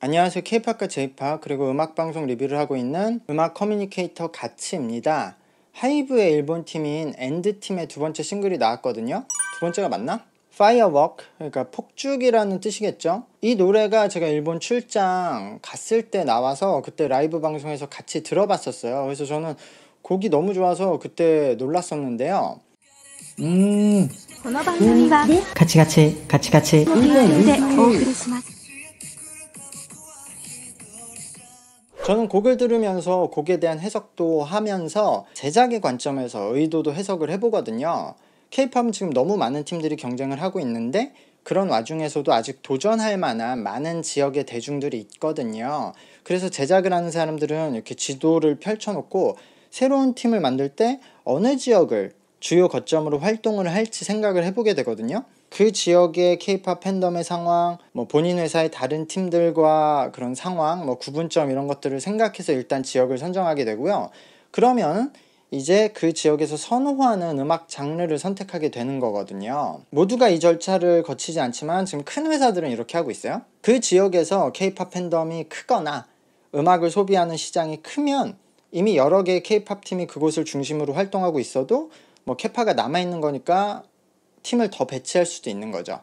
안녕하세요. K-팝과 J-팝 그리고 음악 방송 리뷰를 하고 있는 음악 커뮤니케이터 가치입니다. 하이브의 일본 팀인 엔드 팀의 두 번째 싱글이 나왔거든요. 두 번째가 맞나? Firework 그러니까 폭죽이라는 뜻이겠죠. 이 노래가 제가 일본 출장 갔을 때 나와서 그때 라이브 방송에서 같이 들어봤었어요. 그래서 저는 곡이 너무 좋아서 그때 놀랐었는데요. 음. 같이 같이 같이 같이. 음. 저는 곡을 들으면서 곡에 대한 해석도 하면서 제작의 관점에서 의도도 해석을 해보거든요. 케이팝은 지금 너무 많은 팀들이 경쟁을 하고 있는데 그런 와중에서도 아직 도전할 만한 많은 지역의 대중들이 있거든요. 그래서 제작을 하는 사람들은 이렇게 지도를 펼쳐놓고 새로운 팀을 만들 때 어느 지역을 주요 거점으로 활동을 할지 생각을 해보게 되거든요. 그 지역의 케이팝 팬덤의 상황, 뭐 본인 회사의 다른 팀들과 그런 상황, 뭐 구분점 이런 것들을 생각해서 일단 지역을 선정하게 되고요. 그러면 이제 그 지역에서 선호하는 음악 장르를 선택하게 되는 거거든요. 모두가 이 절차를 거치지 않지만 지금 큰 회사들은 이렇게 하고 있어요. 그 지역에서 케이팝 팬덤이 크거나 음악을 소비하는 시장이 크면 이미 여러 개의 케이팝 팀이 그곳을 중심으로 활동하고 있어도 뭐 캐파가 남아 있는 거니까 팀을 더 배치할 수도 있는 거죠.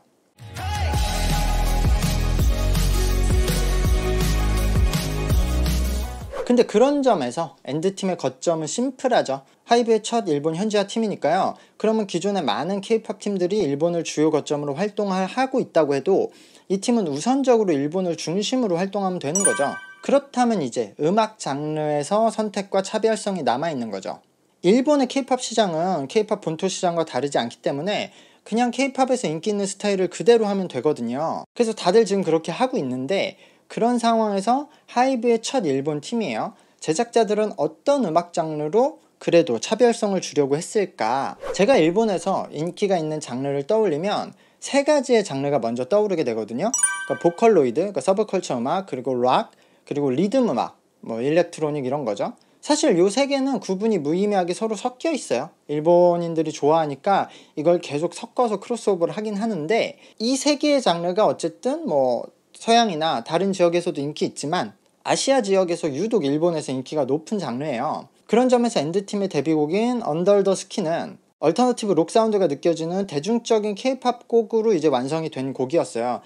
근데 그런 점에서 엔드팀의 거점은 심플하죠. 하이브의 첫 일본 현지화 팀이니까요. 그러면 기존의 많은 케이팝 팀들이 일본을 주요 거점으로 활동하고 있다고 해도 이 팀은 우선적으로 일본을 중심으로 활동하면 되는 거죠. 그렇다면 이제 음악 장르에서 선택과 차별성이 남아있는 거죠. 일본의 케이팝 시장은 케이팝 본토 시장과 다르지 않기 때문에 그냥 케이팝에서 인기 있는 스타일을 그대로 하면 되거든요. 그래서 다들 지금 그렇게 하고 있는데 그런 상황에서 하이브의 첫 일본 팀이에요. 제작자들은 어떤 음악 장르로 그래도 차별성을 주려고 했을까? 제가 일본에서 인기가 있는 장르를 떠올리면 세 가지의 장르가 먼저 떠오르게 되거든요. 그러니까 보컬로이드, 그러니까 서브컬처 음악, 그리고 락, 그리고 리듬 음악, 뭐 일렉트로닉 이런 거죠. 사실 요세 개는 구분이 무의미하게 서로 섞여 있어요. 일본인들이 좋아하니까 이걸 계속 섞어서 크로스오버를 하긴 하는데 이 세 개의 장르가 어쨌든 뭐 서양이나 다른 지역에서도 인기 있지만 아시아 지역에서 유독 일본에서 인기가 높은 장르예요. 그런 점에서 엔드팀의 데뷔곡인 언더 더스킨은 얼터너티브 록 사운드가 느껴지는 대중적인 케이팝 곡으로 이제 완성이 된 곡이었어요.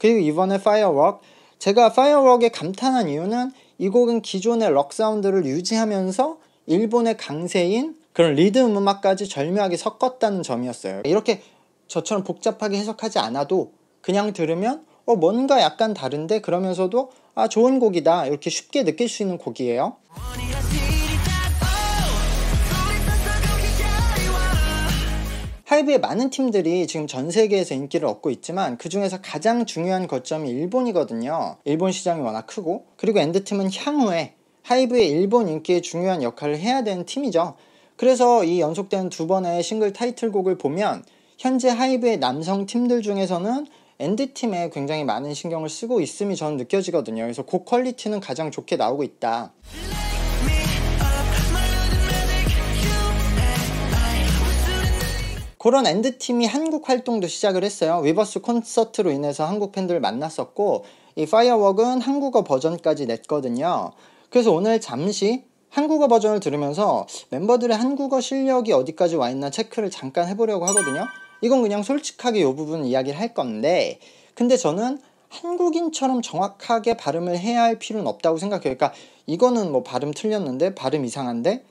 그리고 이번에 파이어웍 제가 파이어웍에 감탄한 이유는 이 곡은 기존의 럭 사운드를 유지하면서 일본의 강세인 그런 리듬 음악까지 절묘하게 섞었다는 점이었어요. 이렇게 저처럼 복잡하게 해석하지 않아도 그냥 들으면 어, 뭔가 약간 다른데 그러면서도 아 좋은 곡이다 이렇게 쉽게 느낄 수 있는 곡이에요. 타이브의 많은 팀들이 지금 전 세계에서 인기를 얻고 있지만 그 중에서 가장 중요한 거점이 일본이거든요. 일본 시장이 워낙 크고 그리고 엔드팀은 향후에 하이브의 일본 인기에 중요한 역할을 해야 되는 팀이죠. 그래서 이 연속된 두 번의 싱글 타이틀곡을 보면 현재 하이브의 남성 팀들 중에서는 엔드팀에 굉장히 많은 신경을 쓰고 있음이 저는 느껴지거든요. 그래서 고 퀄리티는 가장 좋게 나오고 있다. 그런 엔드팀이 한국 활동도 시작을 했어요. 위버스 콘서트로 인해서 한국 팬들 을 만났었고 이파이어워웍는 한국어 버전까지 냈거든요. 그래서 오늘 잠시 한국어 버전을 들으면서 멤버들의 한국어 실력이 어디까지 와 있나 체크를 잠깐 해보려고 하거든요. 이건 그냥 솔직하게 이 부분 이야기를 할 건데 근데 저는 한국인처럼 정확하게 발음을 해야 할 필요는 없다고 생각해요. 그러니까 이거는 뭐 발음 틀렸는데 발음 이상한데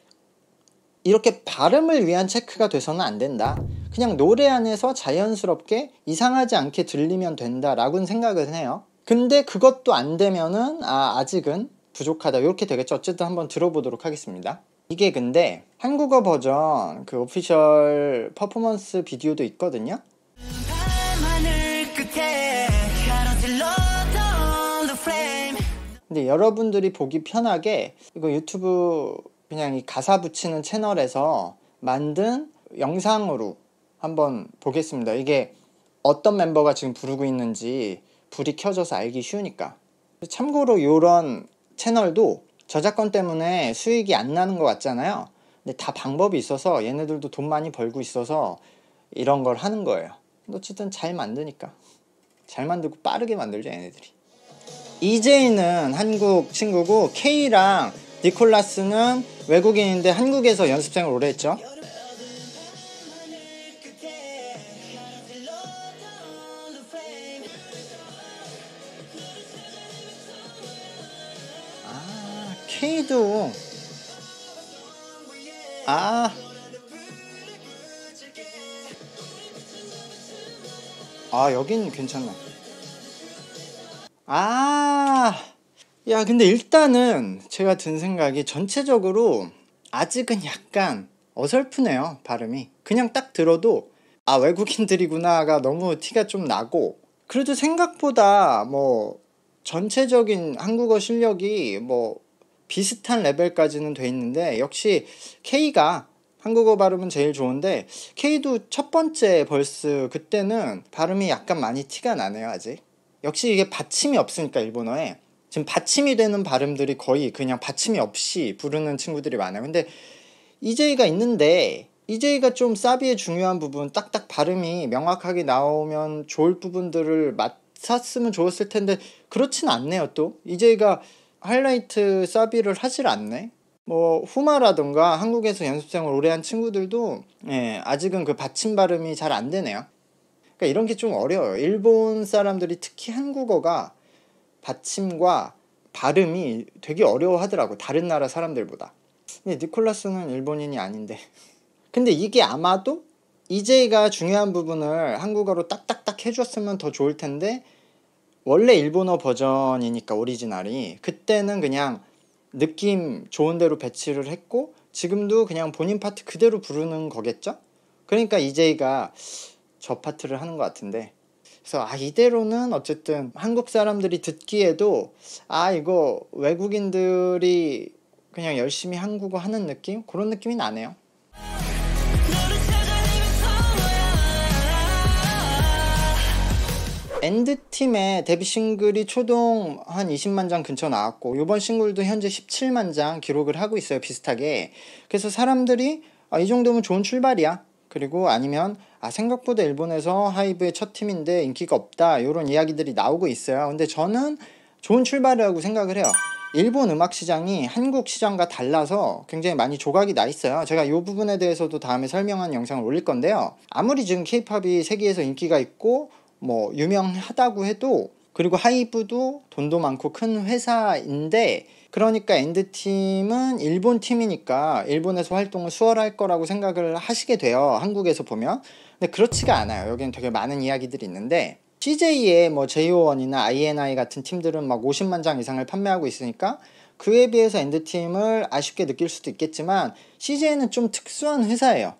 이렇게 발음을 위한 체크가 돼서는 안 된다. 그냥 노래 안에서 자연스럽게 이상하지 않게 들리면 된다라고 생각을 해요. 근데 그것도 안 되면은 아, 아직은 부족하다 이렇게 되겠죠. 어쨌든 한번 들어보도록 하겠습니다. 이게 근데 한국어 버전 그 오피셜 퍼포먼스 비디오도 있거든요. 근데 여러분들이 보기 편하게 이거 유튜브 그냥 이 가사 붙이는 채널에서 만든 영상으로 한번 보겠습니다. 이게 어떤 멤버가 지금 부르고 있는지 불이 켜져서 알기 쉬우니까. 참고로 이런 채널도 저작권 때문에 수익이 안 나는 것 같잖아요. 근데 다 방법이 있어서 얘네들도 돈 많이 벌고 있어서 이런 걸 하는 거예요. 어쨌든 잘 만드니까. 잘 만들고 빠르게 만들죠, 얘네들이. 이제이는 한국 친구고 K랑 니콜라스는 외국인인데 한국에서 연습생을 오래 했죠. 해줘 아 아, 여긴 괜찮아. 아, 야, 근데 일단은 제가 든 생각이 전체적으로 아직은 약간 어설프네요, 발음이. 그냥 딱 들어도, 아, 외국인들이구나가 너무 티가 좀 나고, 그래도 생각보다 뭐, 전체적인 한국어 실력이 뭐, 비슷한 레벨까지는 돼 있는데 역시 K가 한국어 발음은 제일 좋은데 K도 첫 번째 벌스 그때는 발음이 약간 많이 티가 나네요 아직 역시 이게 받침이 없으니까 일본어에 지금 받침이 되는 발음들이 거의 그냥 받침이 없이 부르는 친구들이 많아요 근데 EJ가 있는데 EJ가 좀 사비의 중요한 부분 딱딱 발음이 명확하게 나오면 좋을 부분들을 맡았으면 좋았을 텐데 그렇진 않네요 또 EJ가 하이라이트 사비를 하질 않네. 뭐후마라든가 한국에서 연습생을 오래 한 친구들도 예, 아직은 그 받침 발음이 잘 안 되네요. 그러니까 이런 게 좀 어려워요. 일본 사람들이 특히 한국어가 받침과 발음이 되게 어려워하더라고 다른 나라 사람들보다. 근데 니콜라스는 일본인이 아닌데. 근데 이게 아마도 이제가 중요한 부분을 한국어로 딱딱딱 해줬으면 더 좋을 텐데 원래 일본어 버전이니까 오리지널이 그때는 그냥 느낌 좋은 대로 배치를 했고 지금도 그냥 본인 파트 그대로 부르는 거겠죠? 그러니까 이제이가 저 파트를 하는 것 같은데 그래서 아 이대로는 어쨌든 한국 사람들이 듣기에도 아 이거 외국인들이 그냥 열심히 한국어 하는 느낌 그런 느낌이 나네요. 엔드팀의 데뷔 싱글이 초동 한 20만 장 근처 나왔고 이번 싱글도 현재 17만 장 기록을 하고 있어요 비슷하게 그래서 사람들이 아, 이 정도면 좋은 출발이야 그리고 아니면 아 생각보다 일본에서 하이브의 첫 팀인데 인기가 없다 이런 이야기들이 나오고 있어요 근데 저는 좋은 출발이라고 생각을 해요 일본 음악 시장이 한국 시장과 달라서 굉장히 많이 조각이 나 있어요. 제가 이 부분에 대해서도 다음에 설명한 영상을 올릴 건데요. 아무리 지금 케이팝이 세계에서 인기가 있고 뭐 유명하다고 해도 그리고 하이브도 돈도 많고 큰 회사인데 그러니까 엔드팀은 일본 팀이니까 일본에서 활동을 수월할 거라고 생각을 하시게 돼요. 한국에서 보면. 근데 그렇지가 않아요. 여기는 되게 많은 이야기들이 있는데 CJ의 뭐 JO1이나 INI 같은 팀들은 막 50만 장 이상을 판매하고 있으니까 그에 비해서 엔드팀을 아쉽게 느낄 수도 있겠지만 CJ는 좀 특수한 회사예요.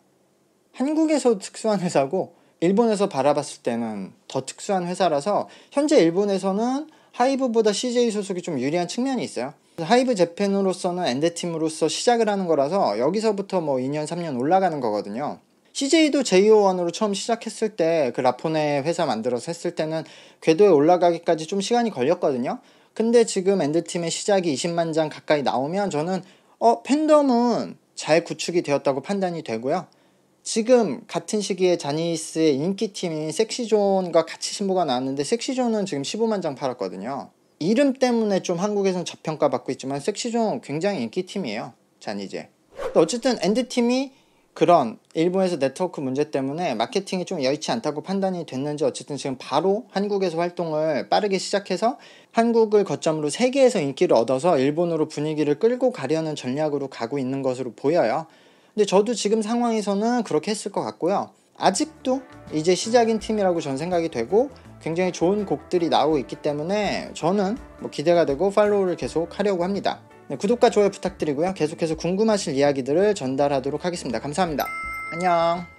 한국에서 특수한 회사고 일본에서 바라봤을 때는 더 특수한 회사라서 현재 일본에서는 하이브보다 CJ 소속이 좀 유리한 측면이 있어요. 하이브 재팬으로서는 엔드팀으로서 시작을 하는 거라서 여기서부터 뭐 2년, 3년 올라가는 거거든요. CJ도 JO1으로 처음 시작했을 때 그라포의 회사 만들어서 했을 때는 궤도에 올라가기까지 좀 시간이 걸렸거든요. 근데 지금 엔드팀의 시작이 20만 장 가까이 나오면 저는 어, 팬덤은 잘 구축이 되었다고 판단이 되고요. 지금 같은 시기에 자니스의 인기팀인 섹시존과 같이 신보가 나왔는데 섹시존은 지금 15만 장 팔았거든요. 이름 때문에 좀 한국에선 저평가 받고 있지만 섹시존 굉장히 인기팀이에요. 자니제. 어쨌든 엔드팀이 그런 일본에서 네트워크 문제 때문에 마케팅이 좀 여의치 않다고 판단이 됐는지 어쨌든 지금 바로 한국에서 활동을 빠르게 시작해서 한국을 거점으로 세계에서 인기를 얻어서 일본으로 분위기를 끌고 가려는 전략으로 가고 있는 것으로 보여요. 근데 저도 지금 상황에서는 그렇게 했을 것 같고요. 아직도 이제 시작인 팀이라고 전 생각이 되고 굉장히 좋은 곡들이 나오고 있기 때문에 저는 뭐 기대가 되고 팔로우를 계속 하려고 합니다. 네, 구독과 좋아요 부탁드리고요. 계속해서 궁금하실 이야기들을 전달하도록 하겠습니다. 감사합니다. 안녕.